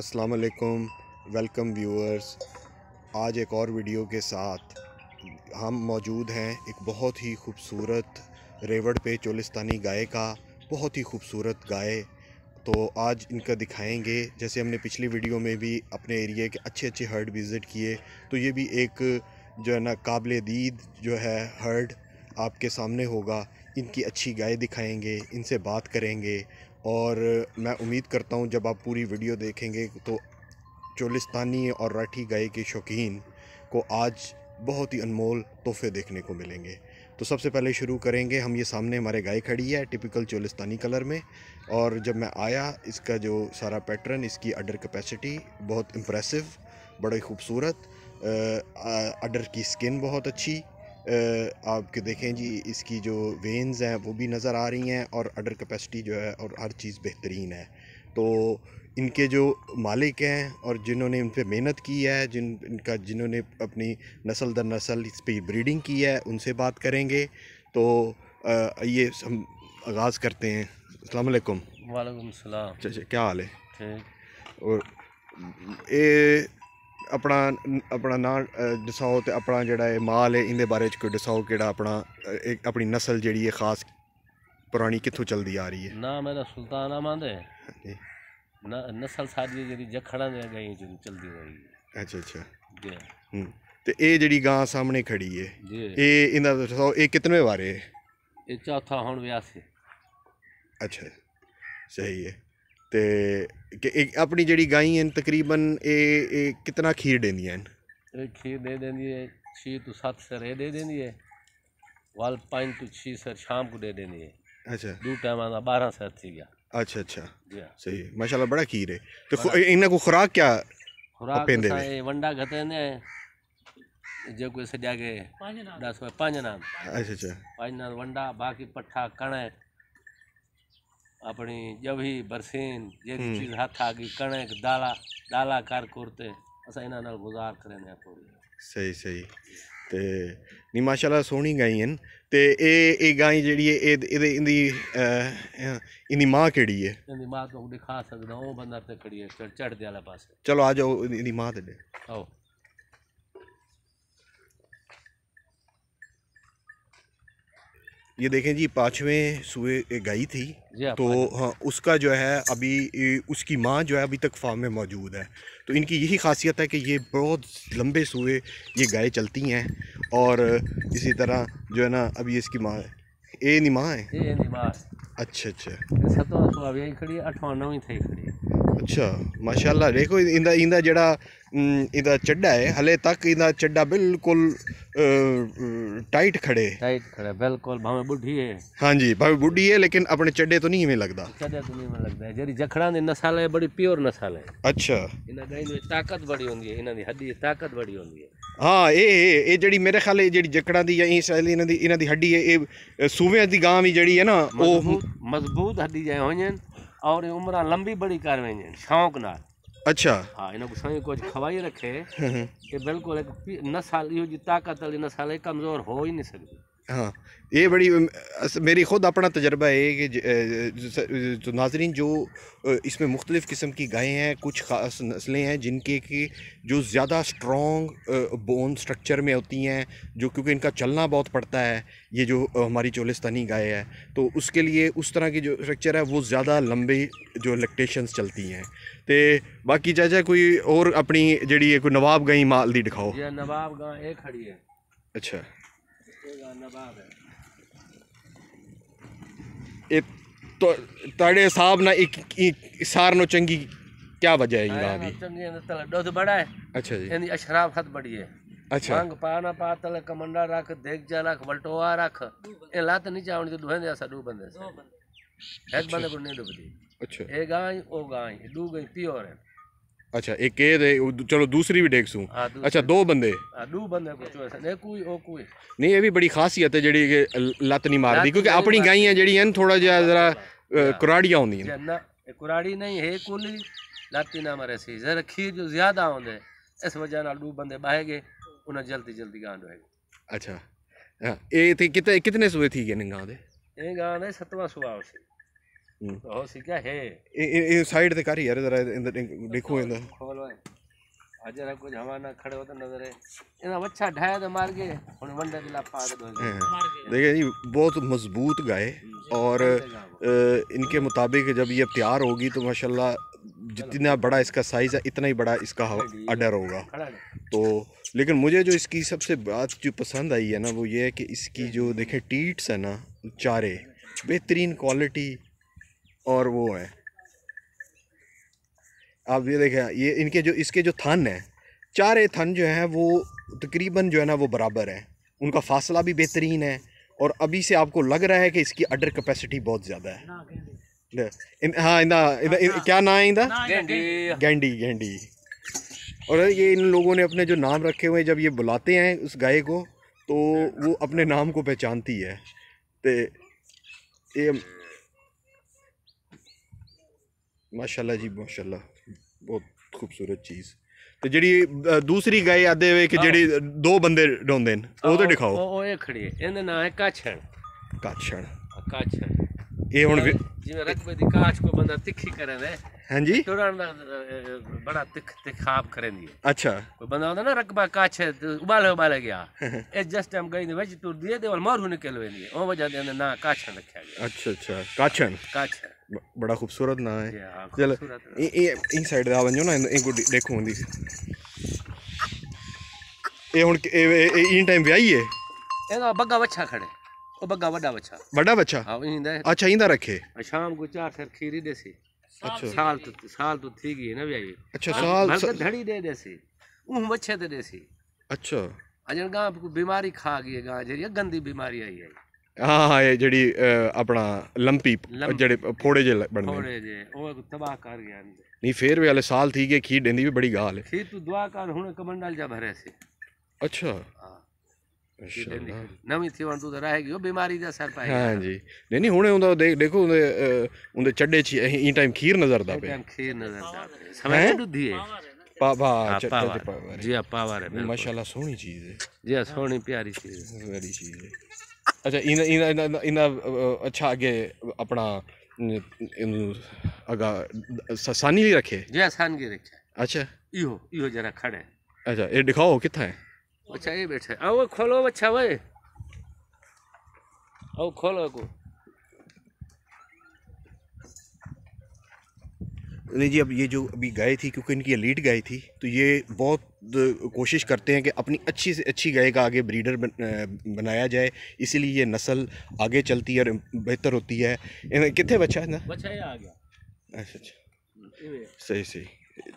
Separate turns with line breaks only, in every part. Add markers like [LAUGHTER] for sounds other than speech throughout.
अस्सलाम वालेकुम welcome viewers आज एक और वीडियो के साथ हम मौजूद हैं एक बहुत ही खूबसूरत रेवड़ पे चोलिस्तानी गाय का बहुत ही खूबसूरत गाय तो आज इनका दिखाएंगे जैसे हमने पिछली वीडियो में भी अपने एरिया के अच्छे अच्छे हर्ड विज़िट किए तो ये भी एक जो है ना काबिल दीद जो है हर्ड आपके सामने होगा इनकी अच्छी गाय दिखाएंगे इनसे बात करेंगे और मैं उम्मीद करता हूँ जब आप पूरी वीडियो देखेंगे तो चोलिस्तानी और राठी गाय के शौकीन को आज बहुत ही अनमोल तोहफे देखने को मिलेंगे तो सबसे पहले शुरू करेंगे हम ये सामने हमारे गाय खड़ी है टिपिकल चोलिस्तानी कलर में और जब मैं आया इसका जो सारा पैटर्न इसकी अडर कैपेसिटी बहुत इम्प्रेसिव बड़ी खूबसूरत अडर की स्किन बहुत अच्छी आप देखें जी इसकी जो वेंस हैं वो भी नज़र आ रही हैं और अडर कैपेसिटी जो है और हर चीज़ बेहतरीन है तो इनके जो मालिक हैं और जिन्होंने इन पर मेहनत की है जिन इनका जिन्होंने अपनी नस्ल दर नस्ल इस पर ब्रीडिंग की है उनसे बात करेंगे तो आ, ये हम आगाज़ करते हैं अलकुम
वालेकुम सलाम अच्छा, अच्छा, क्या हाल है
और ए, ਆਪਣਾ ਆਪਣਾ ਨਾਂ ਦਸਾਓ ਤੇ ਆਪਣਾ ਜਿਹੜਾ ਇਹ ਮਾਲ ਹੈ ਇਹਦੇ ਬਾਰੇ ਚ ਕੋਈ ਦਸਾਓ ਕਿਹੜਾ ਆਪਣਾ ਇੱਕ ਆਪਣੀ نسل ਜਿਹੜੀ ਹੈ ਖਾਸ ਪੁਰਾਣੀ ਕਿੱਥੋਂ ਚਲਦੀ ਆ ਰਹੀ ਹੈ
ਨਾ ਮੇਰਾ ਸੁਲਤਾਨ ਆਮਦ ਹੈ نسل ਸਾਡੀ ਜਿਹੜੀ ਜਖੜਾਂ ਦੇ ਗਈ ਚਲਦੀ ਰਹੀ ਹੈ ਅੱਛਾ ਅੱਛਾ ਜੀ
ਹੂੰ ਤੇ ਇਹ ਜਿਹੜੀ ਗਾਂ ਸਾਹਮਣੇ ਖੜੀ ਹੈ ਇਹ ਇਹਨਾਂ ਦਾ ਇਹ ਕਿਤਨੇ ਵਾਰੇ ਹੈ
ਇਹ ਚੌਥਾ ਹੁਣ ਵਿਆਸੀ ਅੱਛਾ ਸਹੀ ਹੈ
ਤੇ ਆਪਣੀ ਜਿਹੜੀ ਗਾਈ ਹਨ ਤਕਰੀਬਨ ਇਹ ਇਹ ਕਿਤਨਾ ਖੀਰ ਦਿੰਦੀਆਂ ਹਨ
ਇਹ ਖੀਰ ਦੇ ਦਿੰਦੀ ਹੈ 6 ਤੋਂ 7 ਸਰ ਇਹ ਦੇ ਦਿੰਦੀ ਹੈ वाल पाइन टू छी सर शाम को दे देनी है अच्छा दो टाइम आना बारह सर थी गया
अच्छा अच्छा हाँ। सही है माशाल्लाह बड़ा खीर है तो इन्हें को खुराक क्या
खुराक तो वंडा घते ने जो कोई सजा के दस पांच नाम अच्छा अच्छा पांच नाम वंडा बाकी पट्ठा कणक अपनी जवी बरसीन जहिड़ी चीज़ हथ आ गई कणिक दाला दाला कर कुरते असां इन नाल गुज़ार करे ने पूरी
ਸਹੀ ਸਹੀ ਤੇ ਨੀ ਮਾਸ਼ਾਅੱਲਾ ਸੋਹਣੀ ਗਾਈ ਹਨ ਤੇ ਇਹ ਇਹ ਗਾਈ ਜਿਹੜੀ ਹੈ ਇਹ ਇਹਦੇ ਇੰਦੀ ਇੰਦੀ ਮਾਂ ਕਿਹੜੀ ਹੈ
ਇਹਦੀ ਮਾਂ ਤੁਹਾਨੂੰ ਦਿਖਾ ਸਕਦਾ ਉਹ ਬੰਦਰ ਤੇ ਖੜੀ ਹੈ ਚੜ੍ਹਦੇ ਵਾਲਾ ਪਾਸੇ
ਚਲੋ ਆ ਜਾਓ ਇਹਦੀ ਮਾਂ ਤੇ ਆਓ ये देखें जी पाँचवें सुबह गई थी तो हाँ उसका जो है अभी उसकी माँ जो है अभी तक फार्म में मौजूद है तो इनकी यही खासियत है कि ये बहुत लंबे सुबह ये गाय चलती हैं और इसी तरह जो है ना अभी इसकी माँ ए नी माँ है
ए नी माँ अच्छा अच्छा सब तो खड़ी थी खड़ी
ਅੱਛਾ ਮਾਸ਼ਾਅੱਲਾ ਦੇਖੋ ਇਹਦਾ ਇਹਦਾ ਜਿਹੜਾ ਇਹਦਾ ਚੱਡਾ ਹੈ ਹਲੇ ਤੱਕ ਇਹਦਾ ਚੱਡਾ ਬਿਲਕੁਲ टाइट खड़े
टाइट खड़े बिल्कुल भावे बुढ़ी है
हाँ जी भावे बुढ़ी है लेकिन अपने चड्डे तो नहीं में लगता
चड्डे तो नहीं में लगता जरी जखड़ा दी नसल
है बड़ी प्योर नसल है अच्छा
इन गाय दी ताकत बड़ी होंगी है इन्हां दी हड्डी ताकत बड़ी होंगी
है हां ए ए जड़ी मेरे ख्याल है जड़ी दी या इसराइली इन्हां दी इन्हां दी हड्डी है ए सूवे दी गांव ही जड़ी है ना
मजबूत हड्डी जाए होजन और ये उम्र लंबी बड़ी कर वे शौक न अच्छा हाँ इन साईं कुझु खवाई रखे हम्म, हम्म। कि बिल्कुलु हिकु नसाल इहो जी ताक़त वाली नसाल कमज़ोर हो ही नहीं सघंदी
हाँ ये बड़ी मेरी ख़ुद अपना तजर्बा है कि तो नाजरीन जो इसमें मुख्तलिफ़ किस्म की गायें हैं कुछ ख़ास नस्लें हैं जिनके की जो ज़्यादा स्ट्रॉन्ग बोन स्ट्रक्चर में होती हैं जो क्योंकि इनका चलना बहुत पड़ता है ये जो हमारी चोलिस्तानी गाय है तो उसके लिए उस तरह की जो स्ट्रक्चर है वो ज़्यादा लंबी जो लैक्टेशंस चलती हैं तो बाकी चाचा कोई और अपनी जी कोई नवाब गई माल दी दिखाओ
नवाब गाय खड़ी है
अच्छा ਇਹ ਤੁਹਾਡੇ ਹਿਸਾਬ ਨਾਲ ਇੱਕ ਸਾਰ ਨੂੰ ਚੰਗੀ ਕੀ ਵਜ੍ਹਾ ਹੈ ਇਹਨਾਂ ਦੀ
ਚੰਗੀ ਅੰਦਰ ਦੁੱਧ ਬੜਾ ਹੈ ਅੱਛਾ ਜੀ ਇਹਦੀ ਅਸ਼ਰਾਫਤ ਬੜੀ अच्छा मांग पा तले कमंडा रख देख जा रख बलटोआ रख ए लात नहीं जावण जो तो दुहेंदे असा दो बंदे एक बंदे अच्छा। को नहीं डूबती अच्छा ए गाय ओ गाय दू गई रे है
अच्छा एक के दे चलो दूसरी भी डेग सू हाँ, अच्छा दो बंदे
हाँ, दो बंदे तो ने कोई ओ कोई
नहीं ये भी बड़ी खासियत है जेड़ी के लत नहीं मारदी क्योंकि अपनी गाइयां जेड़ी हैं थोड़ा जिया जरा कुराड़ियां होंदी हैं
ना कुराड़ी नहीं है कोली लत ना मारे सी जरा खीर जो ज्यादा होंदे इस वजह ਨਾਲ दो बंदे बाहे उन जल्दी जल्दी गांड होए
अच्छा ए हाँ, थे कितने कितने सुए थी के गांव दे
ए गांव दे 7वां सुआ हो तो क्या है ये
साइड दिखा रही यार जरा इन देखो इन
आज हजर कुछ हमारा खड़े होता नजर है इना अच्छा ढाया तो मार के हुन वंडा दिला पार दो
देखिए जी बहुत मजबूत गाय और इनके मुताबिक जब ये तैयार होगी तो माशाल्लाह जितना बड़ा इसका साइज़ है इतना ही बड़ा इसका अडर होगा तो लेकिन मुझे जो इसकी सबसे बात जो पसंद आई है ना वो ये है कि इसकी जो देखें टीट्स है ना चारे बेहतरीन क्वालिटी और वो है आप ये देखें ये इनके जो इसके जो थन है चार थन जो हैं वो तकरीबन जो है ना वो बराबर हैं उनका फासला भी बेहतरीन है और अभी से आपको लग रहा है कि इसकी अडर कैपेसिटी बहुत ज़्यादा है इन, हाँ इंदा, इन, इन, क्या ना है इंदा गेंडी गेंडी और ये इन लोगों ने अपने जो नाम रखे हुए हैं जब ये बुलाते हैं उस गाय को तो वो अपने नाम को पहचानती है तो ये ਮਾਸ਼ਾਅੱਲਾ ਜੀ ਮਾਸ਼ਾਅੱਲਾ ਬਹੁਤ ਖੂਬਸੂਰਤ ਚੀਜ਼ ਤੇ ਜਿਹੜੀ ਦੂਸਰੀ ਗਾਇ ਆਦੇ ਵੇ ਕਿ ਜਿਹੜੀ ਦੋ ਬੰਦੇ ਡੋਂਦੇ ਨੇ ਉਹ ਤੇ ਦਿਖਾਓ
ਉਹ ਇਹ ਖੜੀ ਹੈ ਇਹਦਾ ਨਾਮ ਹੈ ਕਾਛਣ ਕਾਛਣ ਕਾਛਣ ਇਹ ਹੁਣ ਜਿਵੇਂ ਰਕਬੇ ਦੀ ਕਾਛ ਕੋ ਬੰਦਾ ਤਿੱਖੀ ਕਰਦਾ ਹੈ ਹਾਂਜੀ ਥੋੜਾ ਬੜਾ ਤਿੱਖ ਤਿਖਾਬ ਕਰਦੀ ਹੈ ਅੱਛਾ ਕੋ ਬੰਦਾ ਹੁੰਦਾ ਨਾ ਰਕਬਾ ਕਾਛ ਉਬਾਲੇ ਉਬਾਲੇ ਗਿਆ [LAUGHS] ਇਹ ਜਸਟ ਟਾਈਮ ਗਈ ਨੇ ਵਿੱਚ ਤੁਰਦੀ ਹੈ ਤੇ ਉਹ ਮਾਰੂ ਨਿਕਲ ਵੇਂਦੀ ਹੈ ਉਹ ਵਜ੍ਹਾ ਦੇ ਨਾਂ ਕਾਛਣ ਰੱਖਿਆ ਗਿਆ
ਅੱਛਾ ਅੱਛਾ ਕਾਛਣ ਕਾਛਣ ਬੜਾ ਖੂਬਸੂਰਤ ਨਾ ਹੈ ਇਹ ਇਹ ना है चल इन साइड आ वंजो ना इनको ਇਹ ਹੁਣ ਇਹ ਇਹ ਇਨ ਟਾਈਮ ਵਿਆਹੀ ਹੈ
ਇਹਦਾ ਬੱਗਾ ਬੱਚਾ ਖੜੇ ਉਹ ਬੱਗਾ ਵੱਡਾ ਬੱਚਾ
ਵੱਡਾ ਬੱਚਾ ਹਾਂ ਇਹਦਾ ਅੱਛਾ ਇਹਦਾ ਰੱਖੇ
ਸ਼ਾਮ ਕੋ ਚਾਰ ਫਿਰ ਖੀਰੀ ਦੇਸੀ ਅੱਛਾ ਸਾਲ ਤੋਂ ਸਾਲ ਤੋਂ ਥੀ ਗਈ ਨਾ ਵਿਆਹੀ ਅੱਛਾ ਸਾਲ ਬਲਕਿ ਧੜੀ ਦੇ ਦੇਸੀ ਉਹ ਬੱਚੇ ਦੇ ਦੇਸੀ ਅੱਛਾ ਅਜਨ ਗਾਂ ਕੋ ਬਿਮਾਰੀ ਖਾ ਗਈ ਗਾਂ ਜਿਹੜੀ ਗੰਦੀ ਬਿਮਾਰੀ ਆਈ ਹੈ
ਹਾਂ ਹਾਂ ਇਹ ਜਿਹੜੀ ਆਪਣਾ ਲੰਪੀ ਜਿਹੜੇ ਫੋੜੇ ਜੇ ਬਣਦੇ ਫੋੜੇ
ਜੇ ਉਹ ਤਬਾਹ ਕਰ ਗਿਆ ਨਹੀਂ
ਫੇਰ ਵੀ ਹਲੇ ਸਾਲ ਥੀ ਹੈ ਖੀਰ ਦਿੰਦੀ ਵੀ ਬੜੀ ਗਾਲ ਹੈ
ਫੇਰ ਤੂੰ ਦੁਆ ਕਰ ਹੁਣ ਕਮੰਡਲ ਜਾ ਭਰੇ ਸੀ ਅੱਛਾ ਨਵੀਂ ਥੀ ਵਣ ਤੂੰ ਤਾਂ ਰਹੇਗੀ ਉਹ ਬਿਮਾਰੀ ਦਾ ਸਰ ਪਾਏਗਾ ਹਾਂ
ਜੀ ਨਹੀਂ ਨਹੀਂ ਹੁਣੇ ਹੁੰਦਾ ਦੇਖੋ ਉਹਦੇ ਉਹਦੇ ਚੱਡੇ ਚ ਇਹ ਟਾਈਮ ਖੀਰ ਨਜ਼ਰਦਾ ਪਿਆ ਟਾਈਮ
ਖੀਰ ਨਜ਼ਰਦਾ ਪਿਆ ਸਮਝ ਦੁੱਧੀ ਹੈ
ਪਾਵਾ ਚੱਟੇ ਤੇ ਪਾਵਾ ਜੀ ਆ ਪਾਵਾ
ਹੈ ਮਾਸ਼ਾਅੱਲਾ
ਸੋਹਣੀ ਚੀਜ਼ ਹੈ ਜੀ ਆ ਸੋਹਣੀ ਪਿਆਰੀ ਚੀਜ਼ ਹੈ ਵੈਰੀ ਚੀਜ਼ ਹੈ ਅੱਛਾ ਇਹਨਾਂ ਇਹਨਾਂ ਇਹਨਾਂ ਅੱਛਾ ਅੱਗੇ ਆਪਣਾ ਇਹਨੂੰ ਅਗਾ ਸਸਾਨੀ ਲਈ ਰੱਖੇ
ਜੀ ਆਸਾਨ ਕੇ ਰੱਖੇ अच्छा इहो इहो जरा खड़े
अच्छा ये दिखाओ कितना है
अच्छा ये बैठे आओ खोलो अच्छा वे आओ खोलो को नहीं जी
अब ये जो अभी गाय थी क्योंकि इनकी लीड गाय थी तो ये बहुत कोशिश करते हैं कि अपनी अच्छी से अच्छी गाय का आगे ब्रीडर बनाया जाए इसीलिए ये नस्ल आगे चलती है और बेहतर होती है कितने बच्चा है ना बच्चा
है आ गया अच्छा अच्छा
सही सही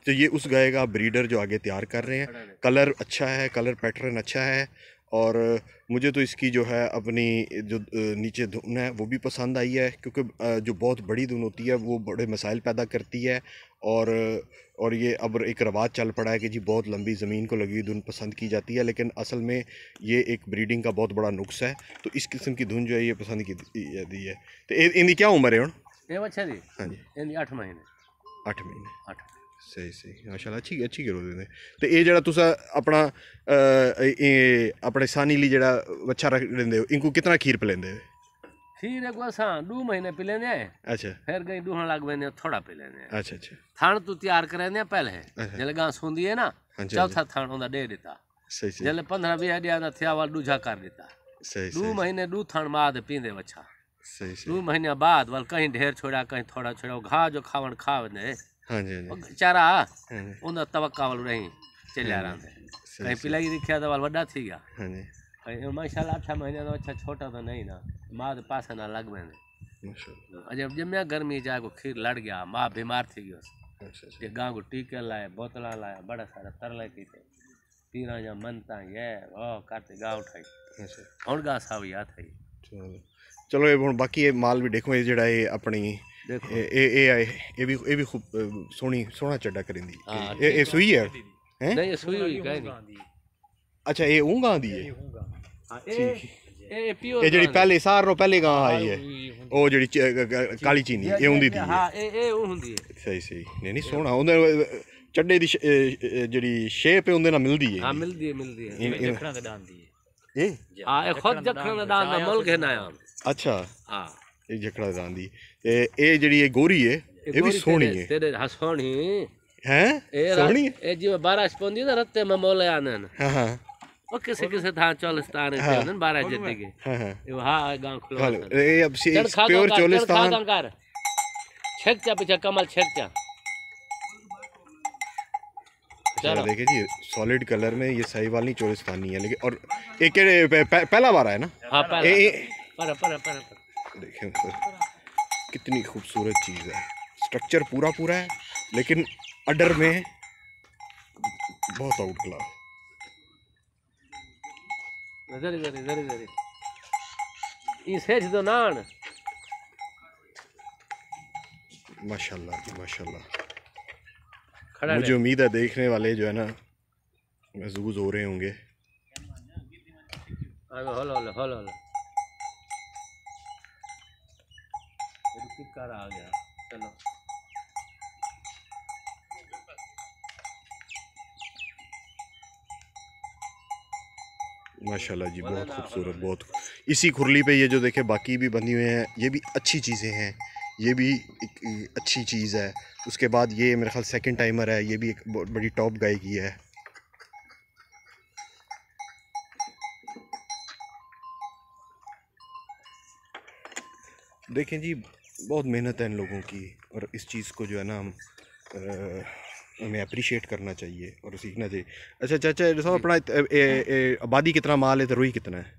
तो ये उस गाय का ब्रीडर जो आगे तैयार कर रहे हैं कलर अच्छा है कलर पैटर्न अच्छा है और मुझे तो इसकी जो है अपनी जो नीचे धुन है वो भी पसंद आई है क्योंकि जो बहुत बड़ी धुन होती है वो बड़े मसाइल पैदा करती है और और ये अब एक रवाज चल पड़ा है कि जी बहुत लंबी ज़मीन को लगी हुई धुन पसंद की जाती है लेकिन असल में ये एक ब्रीडिंग का बहुत बड़ा नुक्स है तो इस किस्म की धुन जो है ये पसंद की जाती है तो इनकी क्या उम्र है हूँ
हाँ जी अठ महीने
अठ महीने ਸਹੀ ਸਹੀ ਮਾਸ਼ਾਅੱਲਾ ਠੀਕ ਅੱਛੀ ਗੱਲ ਹੋਈ ਤੇ ਇਹ ਜਿਹੜਾ ਤੁਸੀਂ ਆਪਣਾ ਇਹ ਆਪਣੇ ਸਾਨੀ ਲਈ ਜਿਹੜਾ ਬੱਚਾ ਰੱਖ ਲੈਂਦੇ ਹੋ ਇਹਨੂੰ ਕਿੰਨਾ ਖੀਰ ਪਿਲੈਂਦੇ ਹੋ
ਖੀਰ ਇੱਕ ਵਾਰ ਸਾਂ 2 ਮਹੀਨੇ ਪਿਲੈਂਦੇ ਆ ਅੱਛਾ ਫਿਰ ਗਈ ਦੂਹਣ ਲੱਗ ਪੈਂਦੇ ਥੋੜਾ ਪਿਲੈਂਦੇ ਆ ਅੱਛਾ ਅੱਛਾ ਥਣ ਤੂੰ ਤਿਆਰ ਕਰੈਂਦੇ ਆ ਪਹਿਲੇ ਜਲ ਗਾਂ ਹੁੰਦੀ ਹੈ ਨਾ ਚੌਥਾ ਥਣ ਹੁੰਦਾ ਦੇ ਦਿੱਤਾ ਸਹੀ ਸਹੀ ਜਲ 15 ਵੀਹ ਦਿਨ ਥਿਆ ਵਾਲ ਦੂਜਾ ਕਰ ਦਿੱਤਾ ਸਹੀ ਸਹੀ 2 ਮਹੀਨੇ ਦੂ ਥਣ ਮਾਦ ਪੀਂਦੇ ਬੱਚਾ ਸਹੀ ਸਹੀ 2 ਮਹੀਨੇ ਬਾਅਦ ਵਲ ਕਹੀਂ ਢੇਰ ਛੋੜਾ ਕਹੀਂ ਥੋੜਾ ਛੋੜਾ ਘਾਹ ਜੋ ਖਾਵਣ ਖਾਵਨੇ चारा उन तबक्का वालू रही चले आराम से कहीं पिलाई दिखा तो वाल वड्डा थी गया कहीं माशाल्लाह अच्छा तो अच्छा छोटा तो नहीं ना माँ तो पास ना लग मैंने जब जब गर्मी जाए को खीर लड़ गया माँ बीमार थी गई ये गाँव को टीके लाए बोतला लाए बड़ा सारा तरल की थे पीरा जा मनता ये वो करते गाँव उठाई हूँ गाँव सावी थी
ਚਲੋ ਇਹ ਹੁਣ ਬਾਕੀ ਇਹ ਮਾਲ ਵੀ ਦੇਖੋ ਇਹ ਜਿਹੜਾ ਇਹ ਆਪਣੀ ਇਹ ਇਹ ਆਏ ਇਹ ਵੀ ਇਹ ਵੀ ਖੂਬ ਸੋਹਣੀ ਸੋਹਣਾ ਚੱਡਾ ਕਰਿੰਦੀ ਇਹ ਇਹ ਸੂਈ ਹੈ
ਹੈ ਨਹੀਂ ਇਹ ਸੂਈ ਹੋਈ ਗਾਂ
ਅੱਛਾ ਇਹ ਉਂਗਾ ਦੀ ਹੈ
ਹਾਂ ਇਹ ਇਹ ਪਿਓਰ ਇਹ ਜਿਹੜੀ ਪਹਿਲੇ ਸਾਰ ਨੂੰ ਪਹਿਲੇ ਗਾਂ ਆਈ ਹੈ
ਉਹ ਜਿਹੜੀ ਕਾਲੀ ਚੀਨੀ ਇਹ ਹੁੰਦੀ ਦੀ ਹਾਂ
ਇਹ ਇਹ ਉਹ ਹੁੰਦੀ ਹੈ
ਸਹੀ ਸਹੀ ਨਹੀਂ ਨਹੀਂ ਸੋਹਣਾ ਉਹਦੇ ਚੱਡੇ ਦੀ ਜਿਹੜੀ ਸ਼ੇਪ ਹੈ ਉਹਦੇ ਨਾਲ ਮਿਲਦੀ ਹੈ ਹਾਂ ਮਿਲਦੀ
ਹੈ ਮਿਲਦੀ ਹੈ ਜੱਖਣਾ ਦਾ ਦਾਨ ਦੀ ਇਹ ਹਾਂ ਇਹ ਖੁਦ ਜੱਖਣਾ ਦਾ ਦਾਨ ਦਾ ਮਲਕ ਹੈ ਨਾ ਆਮ ਅੱਛਾ ਹਾਂ
ਇਹ ਜਕੜਾ ਜਾਂਦੀ ਤੇ ਇਹ ਜਿਹੜੀ ਇਹ ਗੋਰੀ ਹੈ ਇਹ ਵੀ ਸੋਹਣੀ ਹੈ
ਤੇਰੇ ਹਾਂ ਸੋਹਣੀ
ਹੈ ਇਹ ਸੋਹਣੀ ਹੈ
ਇਹ ਜਿਵੇਂ ਬਾਰਿਸ਼ ਪੈਂਦੀ ਨਾ ਰੱਤੇ ਮੈਂ ਮੋਲੇ ਆਨਨ ਹਾਂ ਹਾਂ ਉਹ ਕਿਸੇ ਕਿਸੇ ਥਾਂ ਚੋਲਿਸਤਾਨ ਤੇ ਆਨਨ ਬਾਰਾ ਜੱਤੇ ਕੇ ਹਾਂ ਹਾਂ ਇਹ ਹਾਂ ਗਾਂ ਖਲੋ ਇਹ ਅਬ ਸੇ ਪਿਓਰ ਚੋਲਿਸਤਾਨ छेक चा पीछे कमल छेक चा
देखिए जी सॉलिड कलर में ये सही वाली चोरिस्तानी है लेकिन और एक पहला बार आया ना हाँ पहला ए,
पर पर पर देखें
कितनी खूबसूरत चीज़ है स्ट्रक्चर पूरा पूरा है लेकिन अडर में बहुत आउट क्लास
नजर इधर इधर इधर ई सेज दो नान
माशाल्लाह जी माशाल्लाह खड़ा मुझे उम्मीद है देखने वाले जो है ना महजूज हो रहे होंगे
हलो हलो हलो हलो कि आ गया चलो
माशाल्लाह जी बहुत खूबसूरत बहुत इसी खुरली पे ये जो देखे बाकी भी बनी हुए हैं ये भी अच्छी चीज़ें हैं ये भी एक अच्छी चीज़ है उसके बाद ये मेरे ख्याल सेकंड टाइमर है ये भी एक बड़ी टॉप गायकी है देखें जी बहुत मेहनत है इन लोगों की और इस चीज़ को जो है ना हम हमें अप्रिशिएट करना चाहिए और सीखना चाहिए अच्छा चाचा साहब अपना आबादी कितना माल है तो रुई कितना है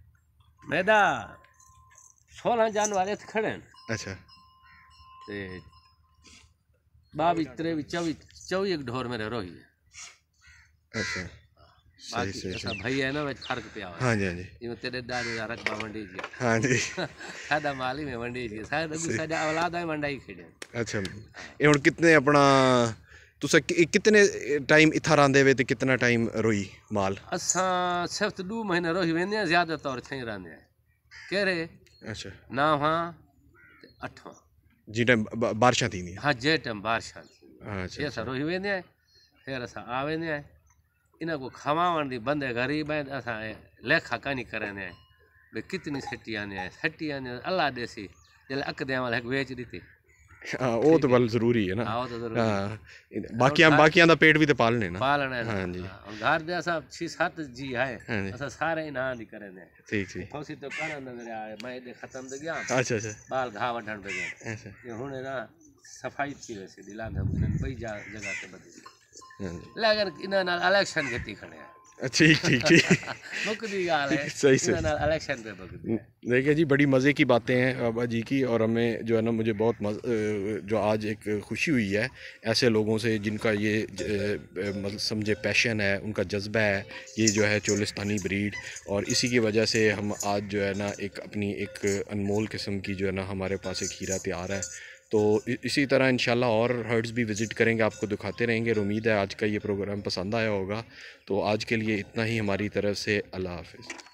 मैदा सोलह जानवर इत तो खड़े अच्छा ते बावी त्रेवी चौबीस चौबीस एक ढोर मेरे रोही है अच्छा ਸਹੀ ਬਾਕੀ ਸਹੀ ਭਾਈ ਹੈ ਨਾ ਵਿੱਚ ਫਰਕ ਪਿਆ ਹੋਇਆ ਹਾਂਜੀ ਹਾਂਜੀ ਜਿਵੇਂ ਤੇਰੇ ਦਾਦੇ ਦਾ ਰਕਬਾ ਮੰਡੀ ਜੀ ਹਾਂਜੀ ਸਾਡਾ ਮਾਲ ਹੀ ਮੈਂ ਵੰਡੀ ਜੀ ਸਾਡਾ ਸਾਡਾ ਔਲਾਦ ਹੈ ਵੰਡਾਈ ਖੇੜੇ
ਅੱਛਾ ਇਹ ਹੁਣ ਕਿਤਨੇ ਆਪਣਾ ਤੁਸੀਂ ਕਿਤਨੇ ਟਾਈਮ ਇਥਾ ਰਾਂਦੇ ਵੇ ਤੇ ਕਿਤਨਾ ਟਾਈਮ ਰੋਈ ਮਾਲ
ਅਸਾਂ ਸਿਫਤ 2 ਮਹੀਨੇ ਰੋਈ ਵੇਂਦੇ ਆ ਜ਼ਿਆਦਾ ਤੌਰ ਤੇ ਰਾਂਦੇ ਆ ਕਿਹੜੇ ਅੱਛਾ ਨਾ ਹਾਂ ਤੇ ਅੱਠਵਾਂ
ਜੀ ਟਾਈਮ ਦੀ ਥੀਂਦੀਆਂ
ਹਾਂ ਜੇ ਟਾਈਮ ਬਾਰਿਸ਼ਾਂ ਥੀਂਦੀਆਂ ਅੱਛਾ ਇਹ ਸਰੋਈ ਵੇਂਦੇ ਆ ਫੇਰ ਅਸਾਂ ਆ ਵੇਂਦੇ ਆ इन को खवावण दी बंदे गरीब आहिनि असां लेखा कानी करंदा आहिनि भई कितनी सटी आने आहे सटी आने अलाह ॾेसी जल अक दे वाला हिकु वेच ॾिती
ਹਾਂ ਉਹ ਤਾਂ ਬਲ ਜ਼ਰੂਰੀ ਹੈ ਨਾ ਹਾਂ ਉਹ ਤਾਂ ਜ਼ਰੂਰੀ ਹਾਂ ਬਾਕੀਆਂ ਬਾਕੀਆਂ ਦਾ ਪੇਟ ਵੀ ਤੇ ਪਾਲਣੇ ਨਾ ਪਾਲਣਾ ਹੈ ਹਾਂਜੀ
ਘਰ ਦੇ ਅਸਾਂ 6-7 ਜੀ ਹੈ ਅਸਾਂ ਸਾਰੇ ਇਨਾਂ ਦੀ ਕਰਨੇ ਠੀਕ ਠੀਕ ਫੌਸੀ ਤੋਂ ਕਰਨ ਨਜ਼ਰ ਆਏ ਮੈਂ ਇਹਦੇ ਖਤਮ ਤੇ ਗਿਆ ਅੱਛਾ ਅੱਛਾ ਬਾਲ ਘਾ ਵਢਣ ਤੇ ਗਿਆ ਅੱਛਾ ਹੁਣ ਇਹਦਾ ਸਫਾਈ ਕੀ ਵੈਸੇ ਦਿਲਾਂ ਦਾ ਪਈ ਜਗ੍ਹਾ ਤੇ ਬਦਲੀ देखिये हाँ, ठीक ठीक ठीक [LAUGHS] [LAUGHS] सही
देखिए जी बड़ी मज़े की बातें हैं बाबा जी की और हमें जो है ना मुझे बहुत मज़ जो आज एक खुशी हुई है ऐसे लोगों से जिनका ये मतलब समझे पैशन है उनका जज्बा है ये जो है चोलिस्तानी ब्रीड और इसी की वजह से हम आज जो है ना एक अपनी एक अनमोल किस्म की जो है ना हमारे पास एक हीरा तैयार है तो इसी तरह इन और हर्ड्स भी विज़िट करेंगे आपको दिखाते रहेंगे और उम्मीद है आज का ये प्रोग्राम पसंद आया होगा तो आज के लिए इतना ही हमारी तरफ से अल्लाह हाफिज़